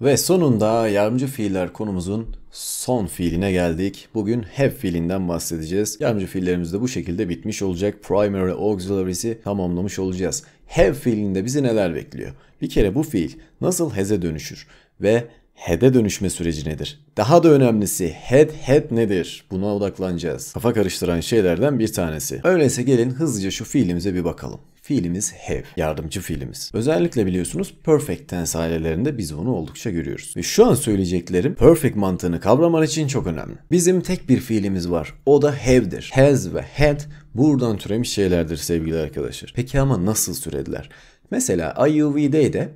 Ve sonunda yardımcı fiiller konumuzun son fiiline geldik. Bugün have fiilinden bahsedeceğiz. Yardımcı fiillerimiz de bu şekilde bitmiş olacak. Primary auxiliary'si tamamlamış olacağız. Have fiilinde bizi neler bekliyor? Bir kere bu fiil nasıl has'e dönüşür ve head'e dönüşme süreci nedir? Daha da önemlisi head head nedir? Buna odaklanacağız. Kafa karıştıran şeylerden bir tanesi. Öyleyse gelin hızlıca şu fiilimize bir bakalım fiilimiz have, yardımcı fiilimiz. Özellikle biliyorsunuz perfect tense ailelerinde biz bunu oldukça görüyoruz. Ve şu an söyleyeceklerim perfect mantığını kavraman için çok önemli. Bizim tek bir fiilimiz var. O da have'dir. Has ve had buradan türemiş şeylerdir sevgili arkadaşlar. Peki ama nasıl türediler? Mesela IUV'de de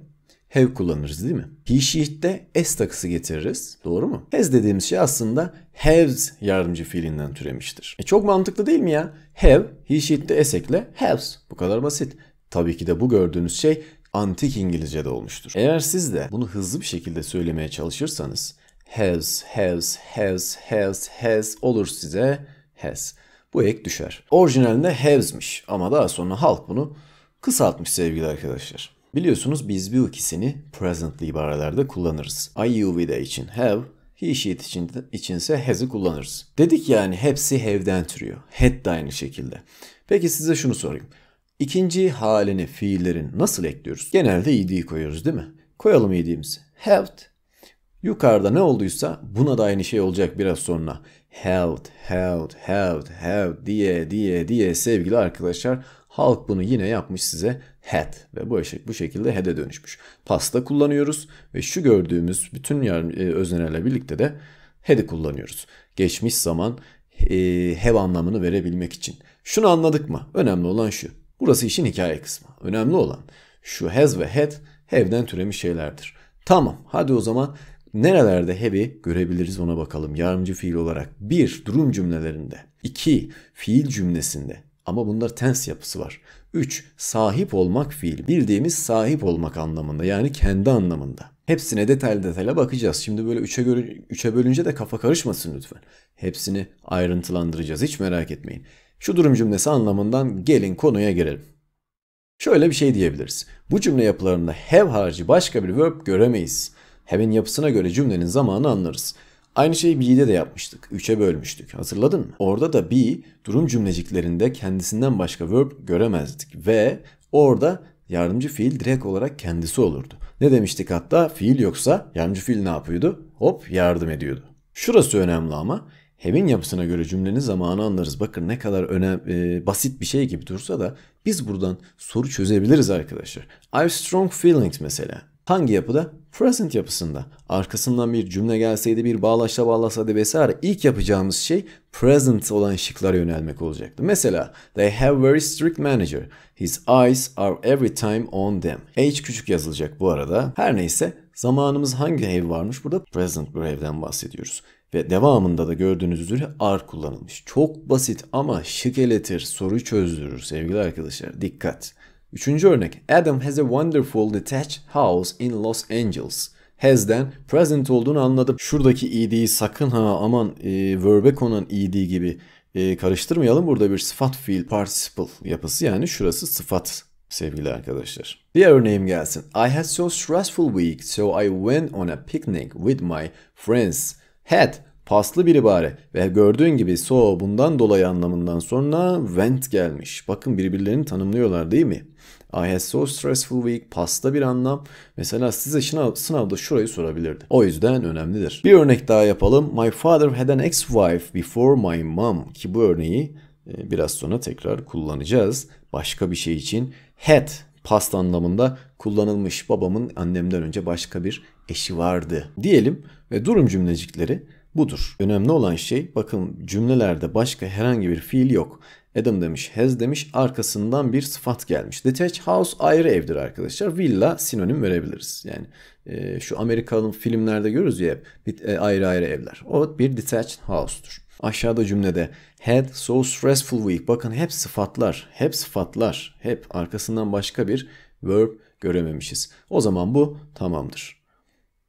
have kullanırız değil mi? He she'de s takısı getiririz. Doğru mu? Has dediğimiz şey aslında haves yardımcı fiilinden türemiştir. E çok mantıklı değil mi ya? Have, he she'de s ekle haves. Bu kadar basit. Tabii ki de bu gördüğünüz şey antik İngilizce'de olmuştur. Eğer siz de bunu hızlı bir şekilde söylemeye çalışırsanız has, has, has, has, has olur size has. Bu ek düşer. Orijinalinde has'miş ama daha sonra halk bunu kısaltmış sevgili arkadaşlar. Biliyorsunuz biz bu ikisini presently ibarelarda kullanırız. I you with için have, he she it için, içinse has'ı kullanırız. Dedik yani hepsi have'den türüyor. Had de aynı şekilde. Peki size şunu sorayım. İkinci halini fiillerin nasıl ekliyoruz? Genelde id'yi koyuyoruz değil mi? Koyalım id'imizi. Have. Yukarıda ne olduysa buna da aynı şey olacak biraz sonra. Held, held, held, held diye diye diye sevgili arkadaşlar halk bunu yine yapmış size head ve bu, bu şekilde head'e dönüşmüş. Pasta kullanıyoruz ve şu gördüğümüz bütün e, öznelerle birlikte de head'i kullanıyoruz. Geçmiş zaman e, have anlamını verebilmek için. Şunu anladık mı? Önemli olan şu. Burası işin hikaye kısmı. Önemli olan şu has ve had have'den türemiş şeylerdir. Tamam hadi o zaman Nerelerde heavy görebiliriz ona bakalım yardımcı fiil olarak. 1. Durum cümlelerinde. 2. Fiil cümlesinde. Ama bunlar tense yapısı var. 3. Sahip olmak fiil. Bildiğimiz sahip olmak anlamında yani kendi anlamında. Hepsine detaylı detayla bakacağız. Şimdi böyle 3'e göre 3'e bölünce de kafa karışmasın lütfen. Hepsini ayrıntılandıracağız. Hiç merak etmeyin. Şu durum cümlesi anlamından gelin konuya girelim. Şöyle bir şey diyebiliriz. Bu cümle yapılarında have harcı başka bir verb göremeyiz hemen yapısına göre cümlenin zamanı anlarız. Aynı şeyi be'de de yapmıştık. üçe bölmüştük. Hatırladın mı? Orada da be durum cümleciklerinde kendisinden başka verb göremezdik ve orada yardımcı fiil direkt olarak kendisi olurdu. Ne demiştik hatta? Fiil yoksa yardımcı fiil ne yapıyordu? Hop yardım ediyordu. Şurası önemli ama hemin yapısına göre cümlenin zamanı anlarız. Bakın ne kadar önem, e, basit bir şey gibi dursa da biz buradan soru çözebiliriz arkadaşlar. I have strong feelings mesela. Hangi yapıda? Present yapısında. Arkasından bir cümle gelseydi, bir bağlaçla bağlasaydı vesaire ilk yapacağımız şey present olan şıklara yönelmek olacaktı. Mesela they have very strict manager. His eyes are every time on them. H küçük yazılacak bu arada. Her neyse zamanımız hangi ev varmış? Burada present bir evden bahsediyoruz. Ve devamında da gördüğünüz üzere are kullanılmış. Çok basit ama şık eletir, soruyu çözdürür sevgili arkadaşlar. Dikkat! Üçüncü örnek. Adam has a wonderful detached house in Los Angeles. Has'den present olduğunu anladım. Şuradaki id'yi e sakın ha aman e, verb'e konan id e gibi e, karıştırmayalım. Burada bir sıfat fiil participle yapısı yani şurası sıfat sevgili arkadaşlar. Diğer örneğim gelsin. I had so stressful week so I went on a picnic with my friends. Had Paslı bir ibare ve gördüğün gibi so bundan dolayı anlamından sonra went gelmiş. Bakın birbirlerini tanımlıyorlar değil mi? I had so stressful week pasta bir anlam. Mesela size sınav, sınavda şurayı sorabilirdi. O yüzden önemlidir. Bir örnek daha yapalım. My father had an ex-wife before my mom. Ki bu örneği e, biraz sonra tekrar kullanacağız. Başka bir şey için had past anlamında kullanılmış. Babamın annemden önce başka bir eşi vardı diyelim ve durum cümlecikleri budur. Önemli olan şey bakın cümlelerde başka herhangi bir fiil yok. Adam demiş has demiş arkasından bir sıfat gelmiş. Detached house ayrı evdir arkadaşlar. Villa sinonim verebiliriz. Yani e, şu Amerikalı filmlerde görürüz ya hep e, ayrı ayrı evler. O bir detached housedur. Aşağıda cümlede had so stressful week. Bakın hep sıfatlar, hep sıfatlar, hep arkasından başka bir verb görememişiz. O zaman bu tamamdır.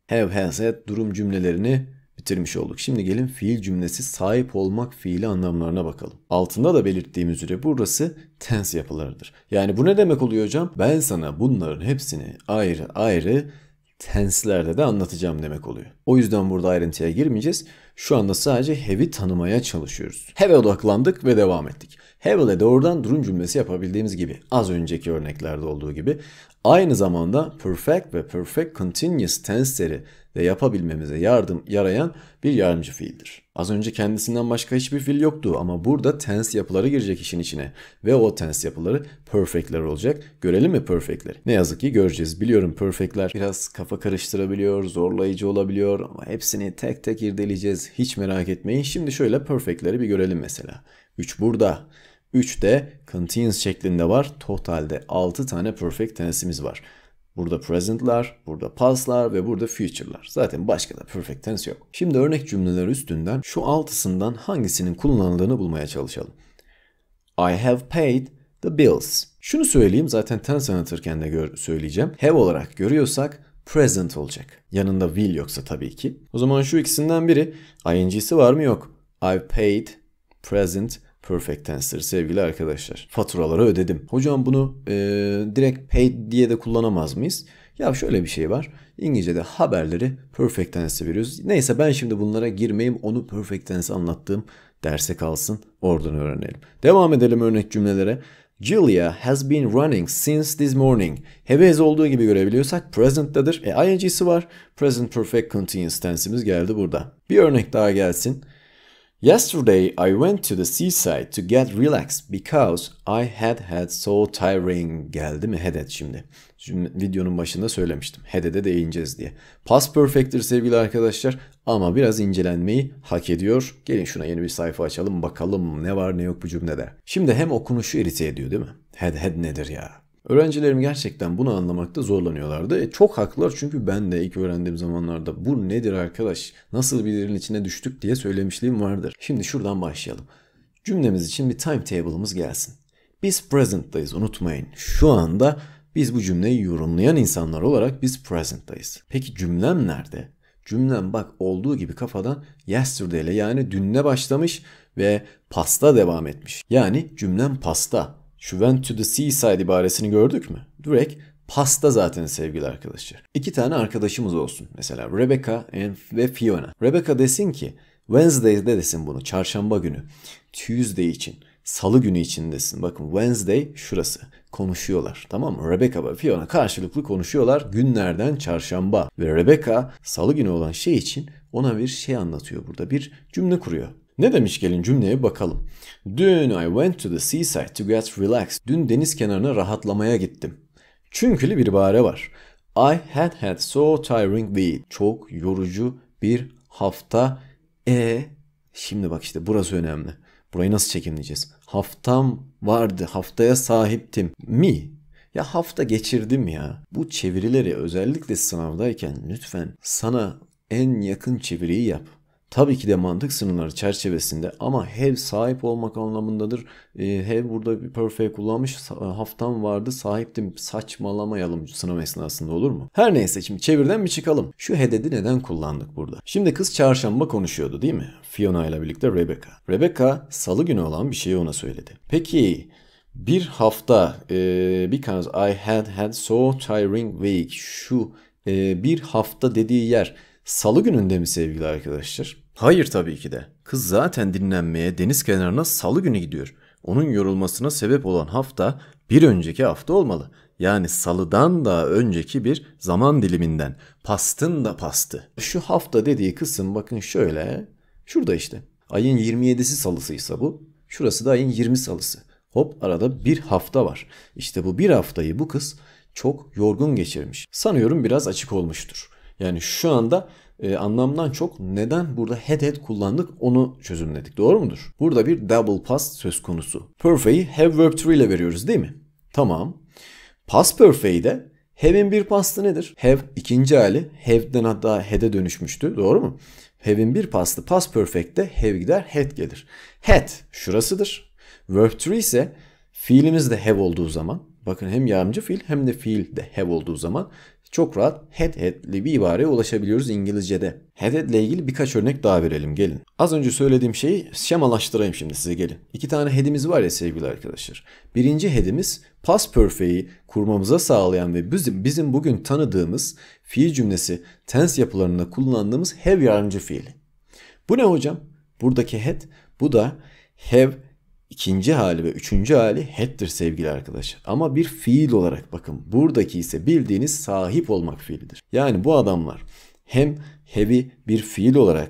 Have, has, had durum cümlelerini bitirmiş olduk. Şimdi gelin fiil cümlesi sahip olmak fiili anlamlarına bakalım. Altında da belirttiğimiz üzere burası tense yapılarıdır. Yani bu ne demek oluyor hocam? Ben sana bunların hepsini ayrı ayrı tenslerde de anlatacağım demek oluyor. O yüzden burada ayrıntıya girmeyeceğiz. Şu anda sadece have'i tanımaya çalışıyoruz. Have odaklandık ve devam ettik. Have ile doğrudan durum cümlesi yapabildiğimiz gibi az önceki örneklerde olduğu gibi Aynı zamanda perfect ve perfect continuous tense'leri de yapabilmemize yardım yarayan bir yardımcı fiildir. Az önce kendisinden başka hiçbir fiil yoktu ama burada tense yapıları girecek işin içine ve o tense yapıları perfect'ler olacak. Görelim mi perfect'leri? Ne yazık ki göreceğiz. Biliyorum perfect'ler biraz kafa karıştırabiliyor, zorlayıcı olabiliyor ama hepsini tek tek irdeleyeceğiz. Hiç merak etmeyin. Şimdi şöyle perfect'leri bir görelim mesela. 3 burada, 3 de continuous şeklinde var. Totalde 6 tane perfect tense'imiz var. Burada present'lar, burada past'lar ve burada future'lar. Zaten başka da perfect tense yok. Şimdi örnek cümleler üstünden şu altısından hangisinin kullanıldığını bulmaya çalışalım. I have paid the bills. Şunu söyleyeyim zaten tense anlatırken de söyleyeceğim. Have olarak görüyorsak present olacak. Yanında will yoksa tabii ki. O zaman şu ikisinden biri ing'si var mı yok. I've paid present Perfect tense'tir sevgili arkadaşlar. Faturaları ödedim. Hocam bunu e, direkt paid diye de kullanamaz mıyız? Ya şöyle bir şey var. İngilizce'de haberleri perfect tense veriyoruz. Neyse ben şimdi bunlara girmeyeyim. Onu perfect tense anlattığım derse kalsın. Oradan öğrenelim. Devam edelim örnek cümlelere. Julia has been running since this morning. Have as olduğu gibi görebiliyorsak present'tadır. E ing'si var. Present perfect continuous tense'imiz geldi burada. Bir örnek daha gelsin. Yesterday I went to the seaside to get relaxed because I had had so tiring. Geldi mi headed şimdi? Şimdi videonun başında söylemiştim. Headed'e değineceğiz diye. Past Perfect'tir sevgili arkadaşlar ama biraz incelenmeyi hak ediyor. Gelin şuna yeni bir sayfa açalım bakalım ne var ne yok bu cümlede. Şimdi hem okunuşu irite ediyor değil mi? Head head nedir ya? Öğrencilerim gerçekten bunu anlamakta zorlanıyorlardı. E, çok haklılar çünkü ben de ilk öğrendiğim zamanlarda bu nedir arkadaş, nasıl bilirin içine düştük diye söylemişliğim vardır. Şimdi şuradan başlayalım. Cümlemiz için bir timetable'ımız gelsin. Biz presentdayız unutmayın. Şu anda biz bu cümleyi yorumlayan insanlar olarak biz presentdayız. Peki cümlem nerede? Cümlem bak olduğu gibi kafadan yesterday ile yani dünle başlamış ve pasta devam etmiş. Yani cümlem pasta. Şu went to the seaside ibaresini gördük mü? Direkt pasta zaten sevgili arkadaşlar. İki tane arkadaşımız olsun. Mesela Rebecca ve Fiona. Rebecca desin ki Wednesday'de desin bunu. Çarşamba günü. Tuesday için. Salı günü için desin. Bakın Wednesday şurası. Konuşuyorlar. Tamam mı? Rebecca ve Fiona karşılıklı konuşuyorlar. Günlerden çarşamba. Ve Rebecca salı günü olan şey için ona bir şey anlatıyor burada. Bir cümle kuruyor. Ne demiş gelin cümleye bakalım. Dün I went to the seaside to get relaxed. Dün deniz kenarına rahatlamaya gittim. Çünkü'lü bir bahare var. I had had so tiring week. Çok yorucu bir hafta. E şimdi bak işte burası önemli. Burayı nasıl çekimleyeceğiz? Haftam vardı. Haftaya sahiptim. Mi? ya hafta geçirdim ya. Bu çevirileri özellikle sınavdayken lütfen sana en yakın çeviriyi yap. Tabii ki de mantık sınırları çerçevesinde ama have sahip olmak anlamındadır. E, ee, have burada bir perfect kullanmış haftam vardı sahiptim saçmalamayalım sınav esnasında olur mu? Her neyse şimdi çevirden bir çıkalım. Şu hededi neden kullandık burada? Şimdi kız çarşamba konuşuyordu değil mi? Fiona ile birlikte Rebecca. Rebecca salı günü olan bir şeyi ona söyledi. Peki bir hafta e, because I had had so tiring week şu e, bir hafta dediği yer Salı gününde mi sevgili arkadaşlar? Hayır tabii ki de. Kız zaten dinlenmeye deniz kenarına salı günü gidiyor. Onun yorulmasına sebep olan hafta bir önceki hafta olmalı. Yani salıdan daha önceki bir zaman diliminden. Pastın da pastı. Şu hafta dediği kısım bakın şöyle. Şurada işte. Ayın 27'si salısıysa bu. Şurası da ayın 20 salısı. Hop arada bir hafta var. İşte bu bir haftayı bu kız çok yorgun geçirmiş. Sanıyorum biraz açık olmuştur. Yani şu anda e, anlamdan çok neden burada head head kullandık onu çözümledik. Doğru mudur? Burada bir double pass söz konusu. Perfe'yi have verb 3 ile veriyoruz değil mi? Tamam. Pass perfe'yi de have'in bir pastı nedir? Have ikinci hali have'den hatta head'e dönüşmüştü. Doğru mu? Have'in bir pastı past perfect'te have gider head gelir. Head şurasıdır. Verb 3 ise fiilimiz de have olduğu zaman Bakın hem yardımcı fiil hem de fiil de have olduğu zaman çok rahat had, head'li bir ibareye ulaşabiliyoruz İngilizce'de. Had, head ile ilgili birkaç örnek daha verelim gelin. Az önce söylediğim şeyi şemalaştırayım şimdi size gelin. İki tane hadimiz var ya sevgili arkadaşlar. Birinci hadimiz past perfect'i kurmamıza sağlayan ve bizim, bizim bugün tanıdığımız fiil cümlesi tense yapılarında kullandığımız have yardımcı fiili. Bu ne hocam? Buradaki had. bu da have İkinci hali ve üçüncü hali head'dir sevgili arkadaşlar. Ama bir fiil olarak bakın buradaki ise bildiğiniz sahip olmak fiilidir. Yani bu adamlar hem heavy bir fiil olarak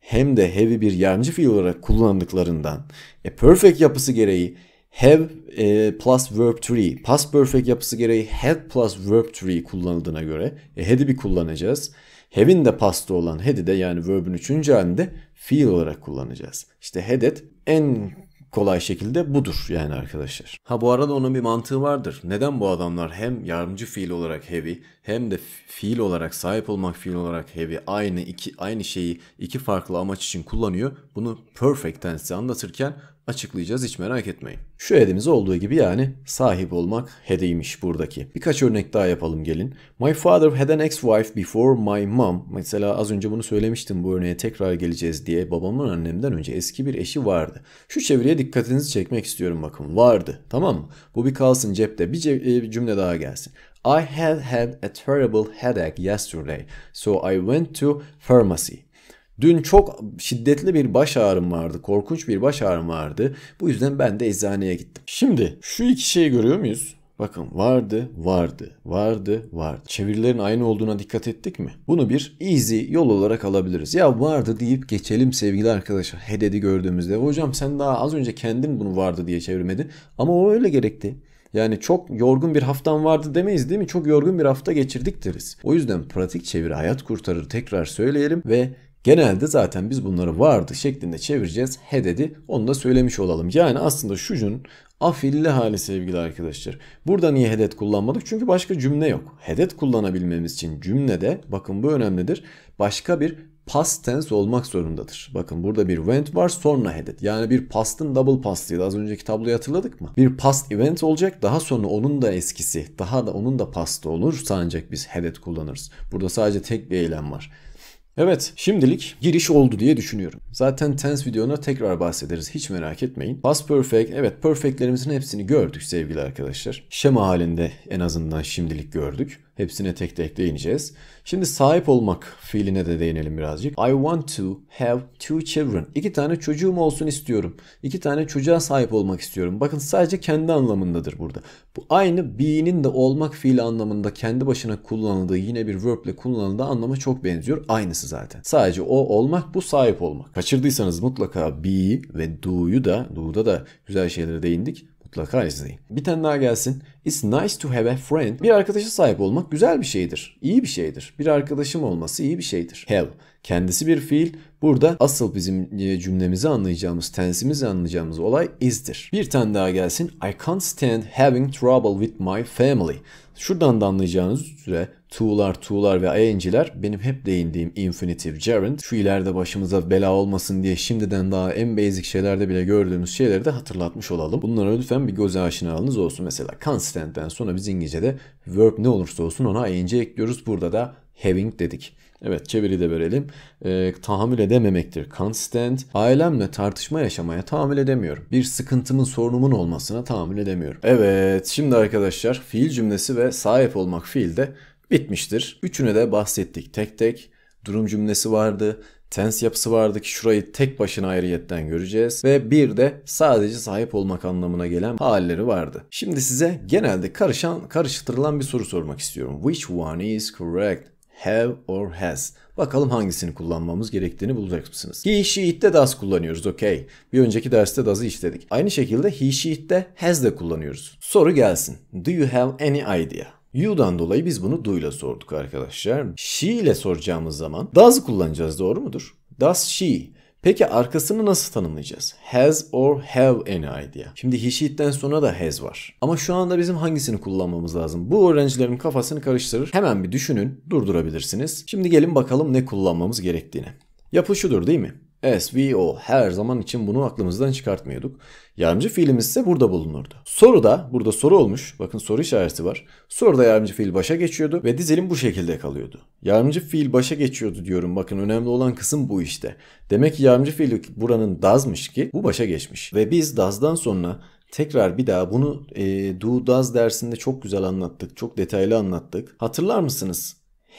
hem de heavy bir yardımcı fiil olarak kullandıklarından e, perfect yapısı gereği have e, plus verb 3 past perfect yapısı gereği had plus verb 3 kullanıldığına göre e, had'i bir kullanacağız. Have'in de pastı olan had'i de yani verb'ün üçüncü halinde fiil olarak kullanacağız. İşte had et en kolay şekilde budur yani arkadaşlar. Ha bu arada onun bir mantığı vardır. Neden bu adamlar hem yardımcı fiil olarak heavy hem de fiil olarak sahip olmak fiil olarak heavy aynı iki aynı şeyi iki farklı amaç için kullanıyor. Bunu perfect tense anlatırken açıklayacağız hiç merak etmeyin. Şu hedimiz olduğu gibi yani sahip olmak hediymiş buradaki. Birkaç örnek daha yapalım gelin. My father had an ex-wife before my mom. Mesela az önce bunu söylemiştim bu örneğe tekrar geleceğiz diye. Babamın annemden önce eski bir eşi vardı. Şu çeviriye dikkatinizi çekmek istiyorum bakın. Vardı tamam mı? Bu bir kalsın cepte. Bir, ce e, bir cümle daha gelsin. I had had a terrible headache yesterday, so I went to pharmacy. Dün çok şiddetli bir baş ağrım vardı. Korkunç bir baş ağrım vardı. Bu yüzden ben de eczaneye gittim. Şimdi şu iki şeyi görüyor muyuz? Bakın vardı, vardı, vardı, vardı. Çevirilerin aynı olduğuna dikkat ettik mi? Bunu bir easy yol olarak alabiliriz. Ya vardı deyip geçelim sevgili arkadaşlar. Hededi gördüğümüzde. Hocam sen daha az önce kendin bunu vardı diye çevirmedin. Ama o öyle gerekti. Yani çok yorgun bir haftan vardı demeyiz değil mi? Çok yorgun bir hafta geçirdik deriz. O yüzden pratik çeviri hayat kurtarır tekrar söyleyelim ve Genelde zaten biz bunları vardı şeklinde çevireceğiz. He dedi. Onu da söylemiş olalım. Yani aslında şucun afilli hali sevgili arkadaşlar. Burada niye hedet kullanmadık? Çünkü başka cümle yok. Hedet kullanabilmemiz için cümlede bakın bu önemlidir. Başka bir past tense olmak zorundadır. Bakın burada bir went var sonra headed. Yani bir past'ın double past'ıydı. Az önceki tabloyu hatırladık mı? Bir past event olacak daha sonra onun da eskisi daha da onun da past'ı olursa ancak biz headed kullanırız. Burada sadece tek bir eylem var. Evet şimdilik giriş oldu diye düşünüyorum. Zaten tense videona tekrar bahsederiz hiç merak etmeyin. Past perfect evet perfectlerimizin hepsini gördük sevgili arkadaşlar. Şema halinde en azından şimdilik gördük. Hepsine tek tek değineceğiz. Şimdi sahip olmak fiiline de değinelim birazcık. I want to have two children. İki tane çocuğum olsun istiyorum. İki tane çocuğa sahip olmak istiyorum. Bakın sadece kendi anlamındadır burada. Bu aynı be'nin de olmak fiili anlamında kendi başına kullanıldığı yine bir verb ile kullanıldığı anlama çok benziyor. Aynısı zaten. Sadece o olmak bu sahip olmak. Kaçırdıysanız mutlaka be ve do'yu da do'da da güzel şeylere değindik Mutlaka izleyin. Bir tane daha gelsin. It's nice to have a friend. Bir arkadaşa sahip olmak güzel bir şeydir. İyi bir şeydir. Bir arkadaşım olması iyi bir şeydir. Have. Kendisi bir fiil. Burada asıl bizim e, cümlemizi anlayacağımız, tensimizi anlayacağımız olay is'dir. Bir tane daha gelsin. I can't stand having trouble with my family. Şuradan da anlayacağınız üzere Tuğlar, tuğlar ve ing'ler benim hep değindiğim infinitive gerund. Şu ileride başımıza bela olmasın diye şimdiden daha en basic şeylerde bile gördüğümüz şeyleri de hatırlatmış olalım. Bunlara lütfen bir göz aşinalığınız olsun. Mesela constant'ten sonra biz İngilizce'de verb ne olursa olsun ona ing ekliyoruz. Burada da having dedik. Evet çeviri de verelim. E, tahammül edememektir. Constant. Ailemle tartışma yaşamaya tahammül edemiyorum. Bir sıkıntımın sorunumun olmasına tahammül edemiyorum. Evet şimdi arkadaşlar fiil cümlesi ve sahip olmak fiilde bitmiştir. Üçünü de bahsettik tek tek. Durum cümlesi vardı, tense yapısı vardı ki şurayı tek başına ayrıyetten göreceğiz ve bir de sadece sahip olmak anlamına gelen halleri vardı. Şimdi size genelde karışan karıştırılan bir soru sormak istiyorum. Which one is correct? Have or has? Bakalım hangisini kullanmamız gerektiğini bulacak mısınız? He, she, it'te das kullanıyoruz okey. Bir önceki derste das'ı işledik. Aynı şekilde he, she, it'te has de kullanıyoruz. Soru gelsin. Do you have any idea? You'dan dolayı biz bunu do'yla sorduk arkadaşlar. She ile soracağımız zaman does kullanacağız doğru mudur? Does she Peki arkasını nasıl tanımlayacağız? Has or have any idea? Şimdi he she'den sonra da has var. Ama şu anda bizim hangisini kullanmamız lazım? Bu öğrencilerin kafasını karıştırır. Hemen bir düşünün, durdurabilirsiniz. Şimdi gelin bakalım ne kullanmamız gerektiğini. Yapı şudur değil mi? SVO her zaman için bunu aklımızdan çıkartmıyorduk. Yardımcı fiilimiz ise burada bulunurdu. Soru da burada soru olmuş, bakın soru işareti var. Soruda yardımcı fiil başa geçiyordu ve dizelim bu şekilde kalıyordu. Yardımcı fiil başa geçiyordu diyorum bakın önemli olan kısım bu işte. Demek ki yardımcı fiil buranın dazmış ki bu başa geçmiş. Ve biz dazdan sonra Tekrar bir daha bunu e, Do Does dersinde çok güzel anlattık. Çok detaylı anlattık. Hatırlar mısınız?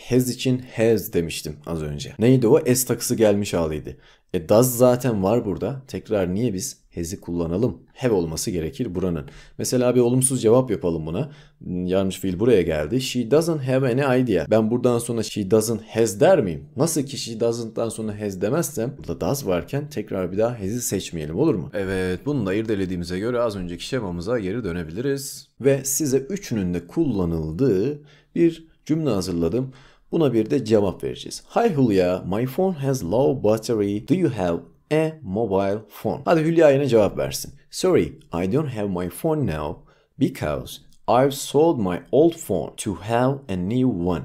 has için has demiştim az önce. Neydi o? S takısı gelmiş haliydi. E does zaten var burada. Tekrar niye biz has'i kullanalım? Have olması gerekir buranın. Mesela bir olumsuz cevap yapalım buna. Yanlış fiil buraya geldi. She doesn't have any idea. Ben buradan sonra she doesn't has der miyim? Nasıl ki she doesn't'tan sonra has demezsem burada does varken tekrar bir daha has'i seçmeyelim olur mu? Evet bunu da irdelediğimize göre az önceki şemamıza geri dönebiliriz. Ve size üçünün de kullanıldığı bir cümle hazırladım. Buna bir de cevap vereceğiz. Hi Hülya, my phone has low battery. Do you have a mobile phone? Hadi Hülya yine cevap versin. Sorry, I don't have my phone now because I've sold my old phone to have a new one.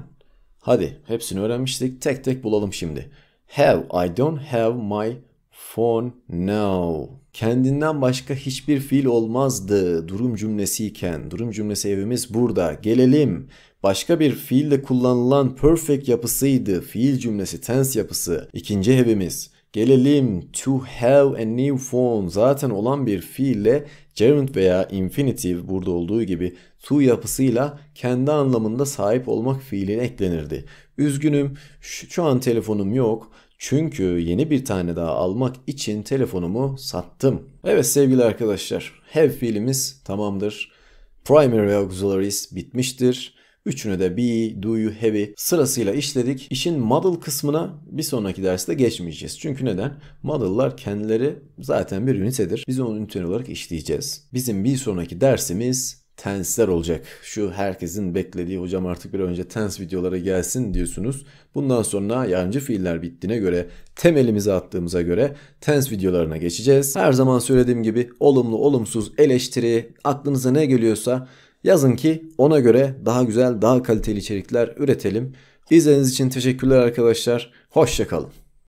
Hadi hepsini öğrenmiştik. Tek tek bulalım şimdi. Have, I don't have my phone now kendinden başka hiçbir fiil olmazdı durum cümlesi durum cümlesi evimiz burada gelelim başka bir fiilde kullanılan perfect yapısıydı fiil cümlesi tense yapısı ikinci evimiz gelelim to have a new phone zaten olan bir fiille gerund veya infinitive burada olduğu gibi to yapısıyla kendi anlamında sahip olmak fiiline eklenirdi. Üzgünüm şu an telefonum yok çünkü yeni bir tane daha almak için telefonumu sattım. Evet sevgili arkadaşlar, have fiilimiz tamamdır. Primary auxiliaries bitmiştir. Üçünü de be, do you, have'i sırasıyla işledik. İşin model kısmına bir sonraki derste geçmeyeceğiz. Çünkü neden? Model'lar kendileri zaten bir ünitedir. Biz onu ünite olarak işleyeceğiz. Bizim bir sonraki dersimiz tensler olacak. Şu herkesin beklediği hocam artık bir önce tens videolara gelsin diyorsunuz. Bundan sonra yardımcı fiiller bittiğine göre temelimizi attığımıza göre tens videolarına geçeceğiz. Her zaman söylediğim gibi olumlu olumsuz eleştiri aklınıza ne geliyorsa yazın ki ona göre daha güzel daha kaliteli içerikler üretelim. İzlediğiniz için teşekkürler arkadaşlar. Hoşçakalın.